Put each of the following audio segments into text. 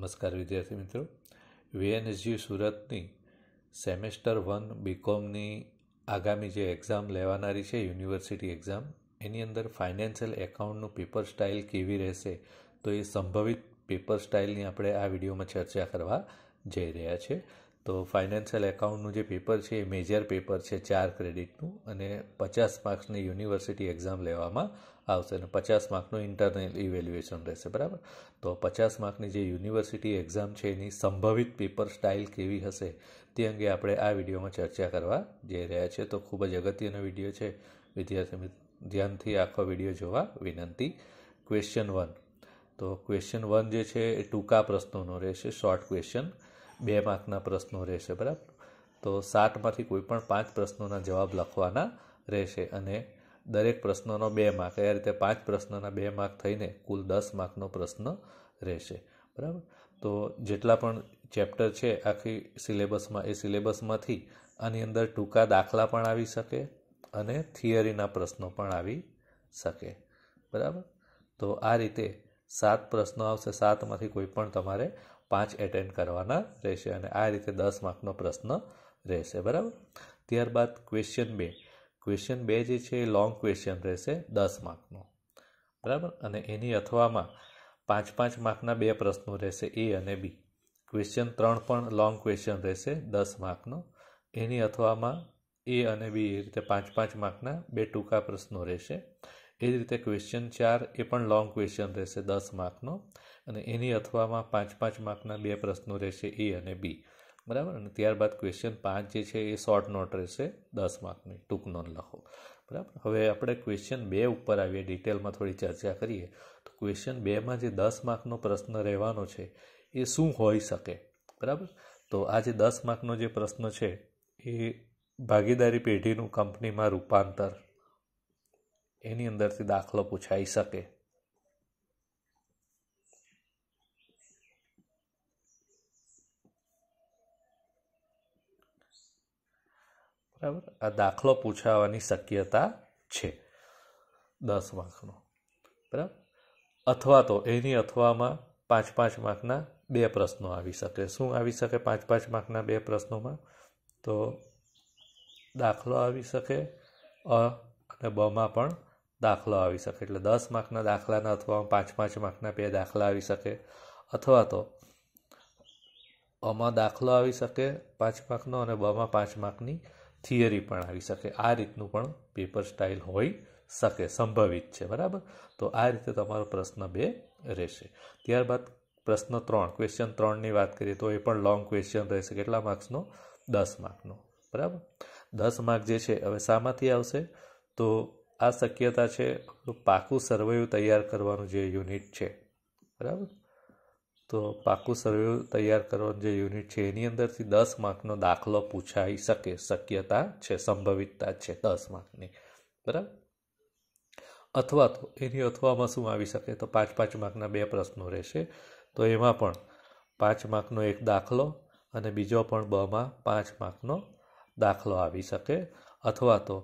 નમસ્કાર વિદ્યાર્થી મિત્રો વીએનએસજી સુરતની સેમેસ્ટર વન બીકોમની આગામી જે એક્ઝામ લેવાનારી છે યુનિવર્સિટી એક્ઝામ એની અંદર ફાઇનાન્શિયલ એકાઉન્ટનું પેપર સ્ટાઇલ કેવી રહેશે તો એ સંભવિત પેપર સ્ટાઇલની આપણે આ વિડીયોમાં ચર્ચા કરવા જઈ રહ્યા છીએ તો ફાઇનાન્શિયલ એકાઉન્ટનું જે પેપર છે એ મેજર પેપર છે ચાર ક્રેડિટનું અને પચાસ માર્ક્સની યુનિવર્સિટી એક્ઝામ લેવામાં આવશે અને પચાસ માર્કનું ઇન્ટરનલ ઇવેલ્યુએશન રહેશે બરાબર તો પચાસ માર્કની જે યુનિવર્સિટી એક્ઝામ છે એની સંભવિત પેપર સ્ટાઇલ કેવી હશે તે અંગે આપણે આ વિડીયોમાં ચર્ચા કરવા જઈ રહ્યા છીએ તો ખૂબ જ અગત્યનો વિડીયો છે વિદ્યાર્થી ધ્યાનથી આખો વિડીયો જોવા વિનંતી ક્વેશ્ચન વન તો ક્વેશ્ચન વન જે છે એ ટૂંકા પ્રશ્નોનો રહેશે શોર્ટ ક્વેશ્ચન બે માર્કના પ્રશ્નો રહેશે બરાબર તો સાતમાંથી કોઈ પણ પાંચ પ્રશ્નોના જવાબ લખવાના રહેશે અને દરેક પ્રશ્નોનો બે માર્ક એ રીતે પાંચ પ્રશ્નોના બે માર્ક થઈને કુલ દસ માર્કનો પ્રશ્ન રહેશે બરાબર તો જેટલા પણ ચેપ્ટર છે આખી સિલેબસમાં એ સિલેબસમાંથી આની અંદર ટૂંકા દાખલા પણ આવી શકે અને થિયરીના પ્રશ્નો પણ આવી શકે બરાબર તો આ રીતે સાત પ્રશ્નો આવશે સાતમાંથી કોઈ પણ તમારે પાંચ એટેન્ડ કરવાના રહેશે અને આ રીતે દસ માર્કનો પ્રશ્ન રહેશે બરાબર ત્યારબાદ ક્વેશ્ચન બે ક્વેશ્ચન બે જે છે એ લોંગ ક્વેશ્ચન રહેશે દસ માર્કનો બરાબર અને એની અથવામાં પાંચ પાંચ માર્કના બે પ્રશ્નો રહેશે એ અને બી ક્વેશ્ચન ત્રણ પણ લોંગ ક્વેશ્ચન રહેશે દસ માર્કનો એની અથવામાં એ અને બી એ રીતે પાંચ પાંચ માર્કના બે ટૂંકા પ્રશ્નો રહેશે એ જ રીતે ક્વેશ્ચન ચાર એ પણ લોંગ ક્વેશ્ચન રહેશે દસ માર્કનો અને એની અથવામાં પાંચ પાંચ માર્કના બે પ્રશ્નો રહેશે એ અને બી બરાબર અને ત્યારબાદ ક્વેશ્ચન પાંચ જે છે એ શોર્ટ નોટ રહેશે દસ માર્કની ટૂંક નોંધ લખો બરાબર હવે આપણે ક્વેશ્ચન બે ઉપર આવીએ ડિટેલમાં થોડી ચર્ચા કરીએ તો ક્વેશ્ચન બેમાં જે દસ માર્કનો પ્રશ્ન રહેવાનો છે એ શું હોઈ શકે બરાબર તો આ જે દસ માર્કનો જે પ્રશ્ન છે એ ભાગીદારી પેઢીનું કંપનીમાં રૂપાંતર એની અંદરથી દાખલો પૂછાઈ શકે બરાબર આ દાખલો પૂછાવાની શક્યતા છે દસ માર્કનો બરાબર અથવા તો એની અથવામાં પાંચ પાંચ માર્કના બે પ્રશ્નો આવી શકે શું આવી શકે પાંચ પાંચ માર્કના બે પ્રશ્નોમાં તો દાખલો આવી શકે અ અને બમાં પણ દાખલો આવી શકે એટલે દસ માર્કના દાખલાના અથવામાં પાંચ પાંચ માર્કના બે દાખલા આવી શકે અથવા તો અમાં દાખલો આવી શકે પાંચ માર્કનો અને બમાં પાંચ માર્કની થિયરી પણ આવી શકે આ રીતનું પણ પેપર સ્ટાઇલ હોઈ શકે સંભવિત છે બરાબર તો આ રીતે તમારો પ્રશ્ન બે રહેશે ત્યારબાદ પ્રશ્ન ત્રણ ક્વેશ્ચન ત્રણની વાત કરીએ તો એ પણ લોંગ ક્વેશ્ચન રહેશે કેટલા માર્ક્સનો દસ માર્કનો બરાબર દસ માર્ક જે છે હવે શામાંથી આવશે તો આ શક્યતા છે પાકું સર્વેયું તૈયાર કરવાનું જે યુનિટ છે બરાબર તો પાકું સર્વે તૈયાર કરવાનું જે યુનિટ છે એની અંદરથી દસ માર્કનો દાખલો પૂછાઈ શકે શક્યતા છે સંભવિતતા છે દસ માર્કની બરાબર અથવા તો એની અથવામાં શું આવી શકે તો પાંચ પાંચ માર્કના બે પ્રશ્નો રહેશે તો એમાં પણ પાંચ માર્કનો એક દાખલો અને બીજો પણ બમાં પાંચ માર્કનો દાખલો આવી શકે અથવા તો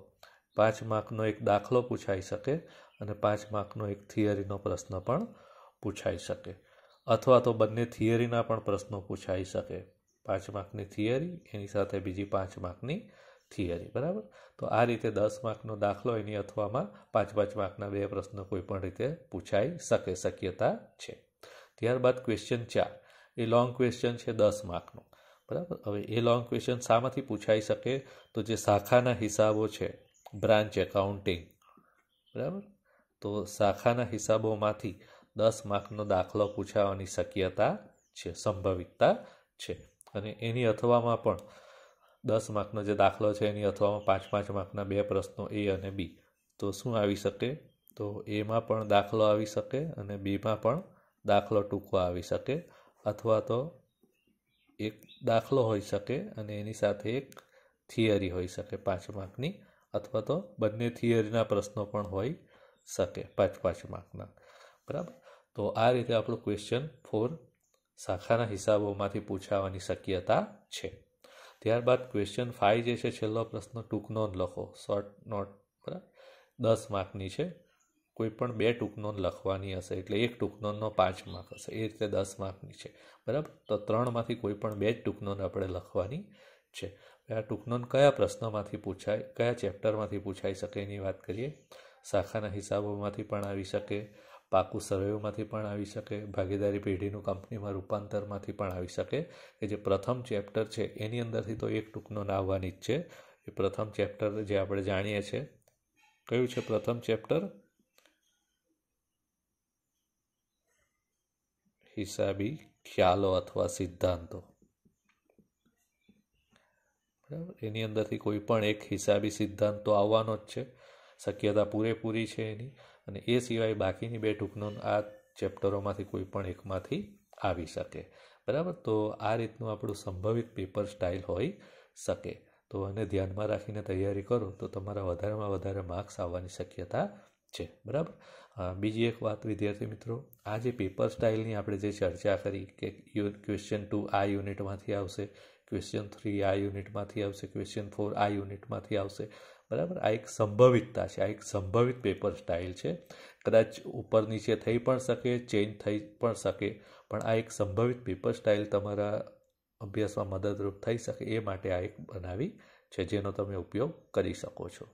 પાંચ માર્કનો એક દાખલો પૂછાઈ શકે અને પાંચ માર્કનો એક થિયરીનો પ્રશ્ન પણ પૂછાઈ શકે અથવા તો બંને થિયરીના પણ પ્રશ્નો પૂછાઈ શકે પાંચ માર્કની થિયરી એની સાથે બીજી પાંચ માર્કની થિયરી બરાબર તો આ રીતે દસ માર્કનો દાખલો એની અથવામાં પાંચ પાંચ માર્કના બે પ્રશ્નો કોઈ પણ રીતે પૂછાઈ શકે શક્યતા છે ત્યારબાદ ક્વેશ્ચન ચાર એ લોંગ ક્વેશ્ચન છે દસ માર્કનો બરાબર હવે એ લોંગ ક્વેશ્ચન શામાંથી પૂછાઈ શકે તો જે શાખાના હિસાબો છે બ્રાન્ચ એકાઉન્ટિંગ બરાબર તો શાખાના હિસાબોમાંથી દસ માર્કનો દાખલો પૂછાવાની શક્યતા છે સંભવિતતા છે અને એની અથવામાં પણ દસ માર્કનો જે દાખલો છે એની અથવામાં પાંચ પાંચ માર્કના બે પ્રશ્નો એ અને બી તો શું આવી શકે તો એમાં પણ દાખલો આવી શકે અને બીમાં પણ દાખલો ટૂંકો આવી શકે અથવા તો એક દાખલો હોઈ શકે અને એની સાથે એક થિયરી હોઈ શકે પાંચ માર્કની અથવા તો બંને થિયરીના પ્રશ્નો પણ હોઈ શકે પાંચ પાંચ માર્કના બરાબર તો આ રીતે આપણો ક્વેશ્ચન ફોર શાખાના હિસાબોમાંથી પૂછાવાની શક્યતા છે ત્યારબાદ ક્વેશ્ચન ફાઇવ જે છે છેલ્લો પ્રશ્ન ટૂંકનો લખો શોર્ટ નોટ બરાબર દસ માર્કની છે કોઈ પણ બે ટૂંક લખવાની હશે એટલે એક ટૂંક પાંચ માર્ક હશે એ રીતે દસ માર્કની છે બરાબર તો ત્રણમાંથી કોઈ પણ બે જ ટૂંક આપણે લખવાની છે આ ટૂંક કયા પ્રશ્નમાંથી પૂછાય કયા ચેપ્ટરમાંથી પૂછાઈ શકે એની વાત કરીએ શાખાના હિસાબોમાંથી પણ આવી શકે પાકું સર્વેમાંથી પણ આવી શકે ભાગીદારી પેઢીનું કંપનીમાં રૂપાંતરમાંથી પણ આવી શકે કે જે પ્રથમ ચેપ્ટર છે એની અંદરથી તો એક ટૂંકનો ના આવવાની જ છે એ પ્રથમ ચેપ્ટર જે આપણે જાણીએ છીએ કયું છે પ્રથમ ચેપ્ટર હિસાબી ખ્યાલો અથવા સિદ્ધાંતો બરાબર એની અંદરથી કોઈ પણ એક હિસાબી સિદ્ધાંત તો આવવાનો જ છે શક્યતા પૂરેપૂરી છે એની અને એ સિવાય બાકીની બે ટૂંક આ ચેપ્ટરોમાંથી કોઈ પણ એકમાંથી આવી શકે બરાબર તો આ રીતનું આપણું સંભવિત પેપર સ્ટાઇલ હોઈ શકે તો આને ધ્યાનમાં રાખીને તૈયારી કરો તો તમારા વધારેમાં વધારે માર્ક્સ આવવાની શક્યતા છે બરાબર બીજી એક વાત વિદ્યાર્થી મિત્રો આ જે પેપર સ્ટાઇલની આપણે જે ચર્ચા કરી કે ક્વેશ્ચન ટુ આ યુનિટમાંથી આવશે ક્વેશ્ચન થ્રી આ યુનિટમાંથી આવશે ક્વેશ્ચન ફોર આ યુનિટમાંથી આવશે બરાબર આ એક સંભવિતતા છે આ એક સંભવિત પેપર સ્ટાઇલ છે કદાચ ઉપર નીચે થઈ પણ શકે ચેન્જ થઈ પણ શકે પણ આ એક સંભવિત પેપર સ્ટાઇલ તમારા અભ્યાસમાં મદદરૂપ થઈ શકે એ માટે આ એક બનાવી છે જેનો તમે ઉપયોગ કરી શકો છો